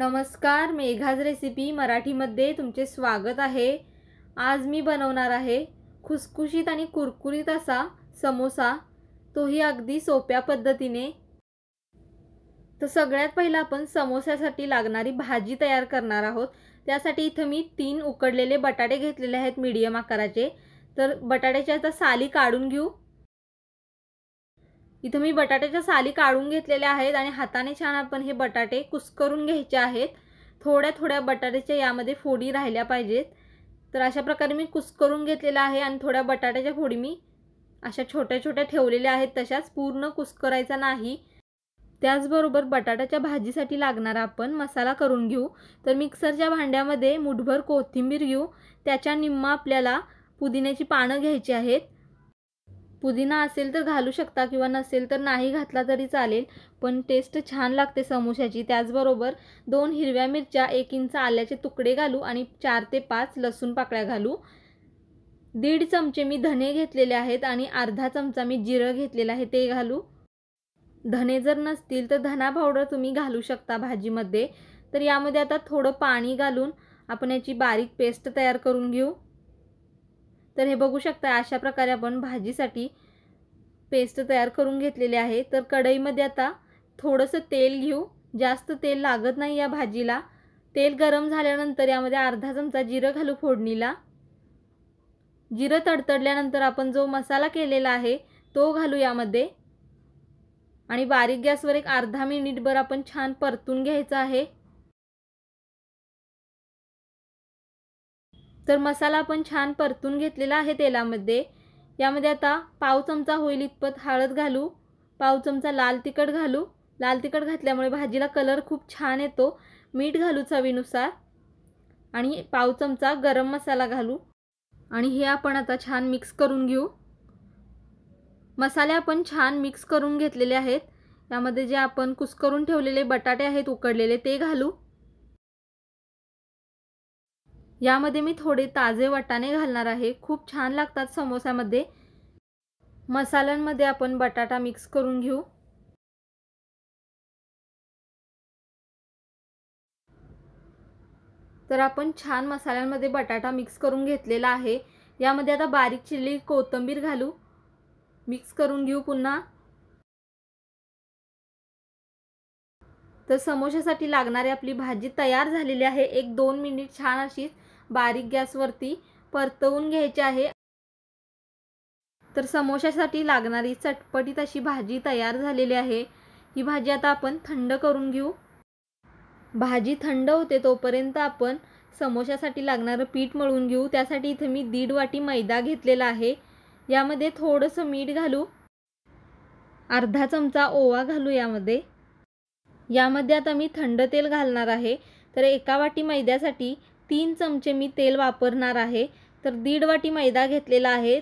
नमस्कार मेघाज रेसिपी मराठीमध्ये तुमचे स्वागत आहे आज मी बनवणार आहे खुसखुशीत आणि कुरकुरीत असा समोसा तोही अगदी सोप्या पद्धतीने तर सगळ्यात पहिला आपण समोस्यासाठी लागणारी भाजी तयार करणार आहोत त्यासाठी इथं मी तीन उकडलेले बटाटे घेतलेले आहेत मीडियम आकाराचे तर बटाट्याच्या आता साली काढून घेऊ इथं मी बटाट्याच्या साली काढून घेतलेल्या आहेत आणि हाताने छान आपण हे बटाटे कुस्करून घ्यायचे आहेत थोड्या थोड्या बटाट्याच्या यामध्ये फोडी राहिल्या पाहिजेत तर अशा प्रकारे मी कुस्करून घेतलेला आहे आणि थोड्या बटाट्याच्या फोडी मी अशा छोट्या छोट्या ठेवलेल्या आहेत तशाच पूर्ण कुस्करायचा नाही त्याचबरोबर बटाट्याच्या भाजीसाठी लागणारा आपण मसाला करून घेऊ तर मिक्सरच्या भांड्यामध्ये मुठभर कोथिंबीर घेऊ त्याच्या निम्मा आपल्याला पुदिन्याची पानं घ्यायची आहेत पुदिना असेल तर घालू शकता किंवा नसेल तर नाही घातला तरी चालेल पण टेस्ट छान लागते समोशाची त्याचबरोबर दोन हिरव्या मिरच्या एक इंच आल्याचे तुकडे घालू आणि चार ते पाच लसूण पाकळ्या घालू दीड चमचे मी धने घेतलेले आहेत आणि अर्धा चमचा मी जिरं घेतलेलं आहे ते घालू धने जर नसतील तर धना पावडर तुम्ही घालू शकता भाजीमध्ये तर यामध्ये आता थोडं पाणी घालून आपण याची बारीक पेस्ट तयार करून घेऊ तर हे बघू शकता अशा प्रकारे आपण भाजीसाठी पेस्ट तयार करून घेतलेले आहे तर कढईमध्ये आता थोडंसं तेल घेऊ जास्त तेल लागत नाही या भाजीला तेल गरम झाल्यानंतर यामध्ये अर्धा चमचा जिरं घालू फोडणीला जिरं तडतडल्यानंतर आपण जो मसाला केलेला आहे तो घालू यामध्ये आणि बारीक गॅसवर एक अर्धा मिनिटभर आपण छान परतून घ्यायचं आहे तर मसाला आपण छान परतून घेतलेला आहे तेलामध्ये यामध्ये आता पाव चमचा होईल इतपत हळद घालू पाव चमचा लाल तिखट घालू लाल तिखट घातल्यामुळे भाजीला कलर खूप छान येतो मीठ घालू चवीनुसार आणि पाव चमचा गरम मसाला घालू आणि हे आपण आता छान मिक्स करून घेऊ मसाले आपण छान मिक्स करून घेतलेले आहेत यामध्ये जे आपण कुस्करून ठेवलेले बटाटे आहेत उकडलेले ते घालू यामध्ये मी थोडे ताजे वाटाणे घालणार आहे खूप छान लागतात समोसामध्ये मसाल्यांमध्ये आपण बटाटा मिक्स करून घेऊ तर आपण छान मसाल्यांमध्ये बटाटा मिक्स करून घेतलेला आहे यामध्ये आता बारीक चिल्ली कोथंबीर घालू मिक्स करून घेऊ पुन्हा तर समोशासाठी लागणारी आपली भाजी तयार झालेली आहे एक दोन मिनिट छान अशी बारीक गॅसवरती परतवून घ्यायचे आहे तर समोशासाठी लागणारी चटपटीत अशी भाजी तयार झालेली आहे ही भाजी आता आपण थंड करून घेऊ भाजी थंड होते तोपर्यंत आपण समोशासाठी लागणारं पीठ मळून घेऊ त्यासाठी इथे मी दीड वाटी मैदा घेतलेला आहे यामध्ये थोडंसं मीठ घालू अर्धा चमचा ओवा घालू यामध्ये यामध्ये आता मी थंड तेल घालणार आहे तर एका वाटी मैद्यासाठी तीन चमचे मी तेल वापरणार आहे तर दीड वाटी मैदा घेतलेला आहे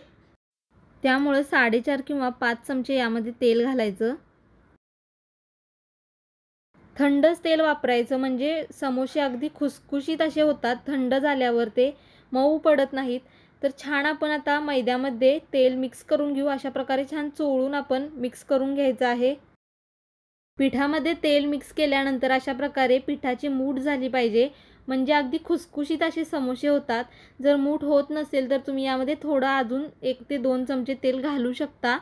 त्यामुळं साडेचार किंवा पाच चमचे यामध्ये तेल घालायचं थंडच तेल वापरायचं म्हणजे समोसे अगदी खुसखुशीत असे होतात थंड झाल्यावर ते मऊ पडत नाहीत तर छान आपण आता मैद्यामध्ये तेल मिक्स करून घेऊ अशा प्रकारे छान चोळून आपण मिक्स करून घ्यायचं आहे पिठामध्ये तेल मिक्स केल्यानंतर अशा प्रकारे पिठाची मूठ झाली पाहिजे म्हणजे अगदी खुसखुशीत असे समोसे होतात जर मूठ होत नसेल तर तुम्ही यामध्ये थोडं अजून एक ते दोन चमचे तेल घालू शकता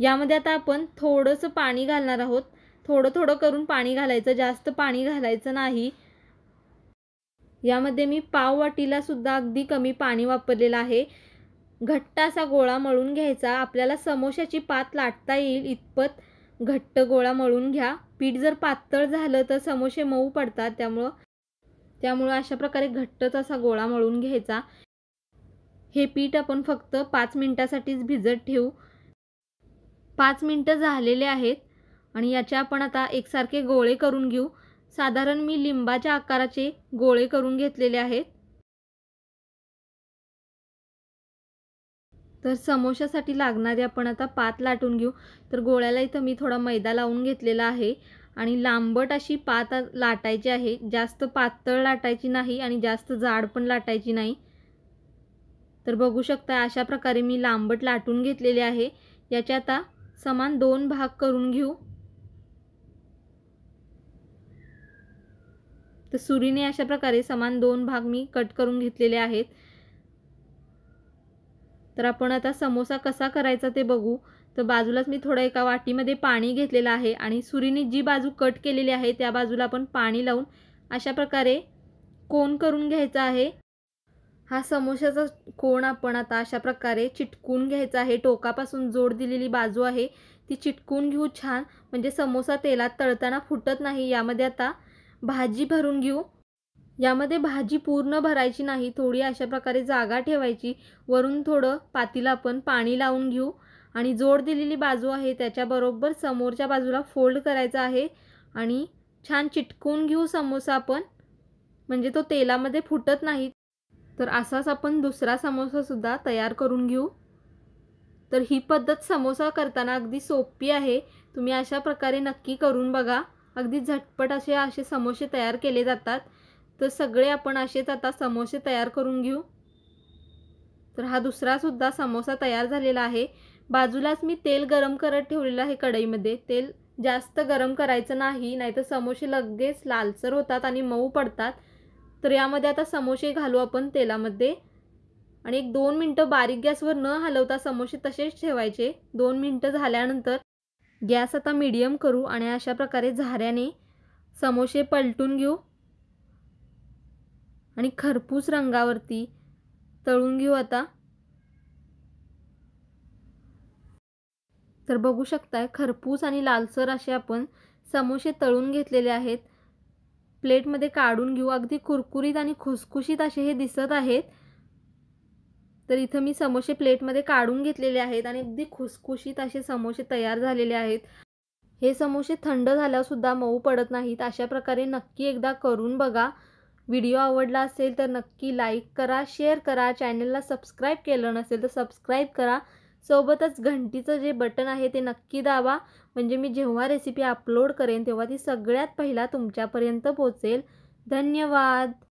यामध्ये आता आपण थोडंसं पाणी घालणार आहोत थोडं थोडं करून पाणी घालायचं जास्त पाणी घालायचं नाही यामध्ये मी पाव वाटीला सुद्धा अगदी कमी पाणी वापरलेलं आहे घट्ट असा गोळा मळून घ्यायचा आपल्याला समोशाची पात लाटता येईल इतपत घट्ट गोळा मळून घ्या पीठ जर पातळ झालं तर समोसे मऊ पडतात त्यामुळं त्यामुळं अशा प्रकारे घट्टच असा गोळा मळून घ्यायचा हे पीठ आपण फक्त पाच मिनटासाठीच भिजत ठेवू पाच मिनटं झालेले आहेत आणि याचे आपण आता एकसारखे गोळे करून घेऊ साधारण मी लिंबाच्या आकाराचे गोळे करून घेतलेले आहेत तर समोशासाठी लागणारे आपण आता पात लाटून घेऊ तर गोळ्याला इथं मी थोडा मैदा लावून घेतलेला आहे आणि लांबट अशी पात लाटायची आहे जास्त पातळ लाटायची नाही आणि जास्त जाड पण लाटायची नाही तर बघू शकता अशा प्रकारे मी लांबट लाटून घेतलेले आहे याचे आता समान दोन भाग करून घेऊ तर सुरीने अशा प्रकारे समान दोन भाग मी कट करून घेतलेले आहेत तर आपण आता समोसा कसा करायचा ते बघू तर बाजूलाच मी थोडं एका वाटीमध्ये पाणी घेतलेलं आहे आणि सुरीने जी बाजू कट केलेली आहे त्या बाजूला आपण पाणी लावून अशा प्रकारे कोण करून घ्यायचा आहे हा समोशाचा कोण आपण आता अशा प्रकारे चिटकून घ्यायचा आहे टोकापासून जोड दिलेली बाजू आहे ती चिटकून घेऊ छान म्हणजे समोसा तेलात तळताना फुटत नाही यामध्ये आता भाजी भरून घेऊ यामध्ये भाजी पूर्ण भरायची नाही थोडी अशा प्रकारे जागा ठेवायची वरून थोडं पातीला आपण पाणी लावून घेऊ आणि जोड दिलेली बाजू आहे त्याच्याबरोबर समोरच्या बाजूला फोल्ड करायचा आहे आणि छान चिटकून घेऊ समोसा आपण म्हणजे तो तेलामध्ये फुटत नाही तर असाच आपण दुसरा समोसासुद्धा तयार करून घेऊ तर ही पद्धत समोसा करताना अगदी सोपी आहे तुम्ही अशा प्रकारे नक्की करून बघा अगदी झटपट असे असे समोसे तयार केले जातात तर सगळे आपण असेच आता समोसे तयार करून घेऊ तर हा दुसरासुद्धा समोसा तयार झालेला आहे बाजूलाच मी तेल गरम करत ठेवलेलं आहे कढईमध्ये तेल जास्त गरम करायचं नाही नाहीतर समोसे लगेच लालसर होतात आणि मऊ पडतात तर यामध्ये आता समोसे घालू आपण तेलामध्ये आणि एक दोन मिनटं बारीक गॅसवर न हलवता समोसे तसेच ठेवायचे दोन मिनटं झाल्यानंतर गॅस आता मीडियम करू आणि अशा प्रकारे झाऱ्याने समोसे पलटून घेऊ आणि खरपूस रंगावरती तळून घेऊ आता तर बघू शकताय खरपूस आणि लालसर असे आपण समोसे तळून घेतलेले आहेत प्लेटमध्ये काढून घेऊ अगदी कुरकुरीत आणि खुसखुशीत असे हे दिसत आहेत तर इथं मी समोसे प्लेटमध्ये काढून घेतलेले आहेत आणि अगदी खुसखुशीत असे समोसे तयार झालेले आहेत हे समोसे थंड झाल्यावर सुद्धा मऊ पडत नाहीत अशा प्रकारे नक्की एकदा करून बघा व्हिडिओ आवडला असेल तर नक्की लाईक करा शेअर करा चॅनलला सबस्क्राईब केलं नसेल तर सबस्क्राईब करा सोबतच घंटीचं जे बटन आहे ते नक्की दावा, म्हणजे मी जेव्हा रेसिपी अपलोड करेन तेव्हा ती सगळ्यात पहिला तुमच्यापर्यंत पोचेल धन्यवाद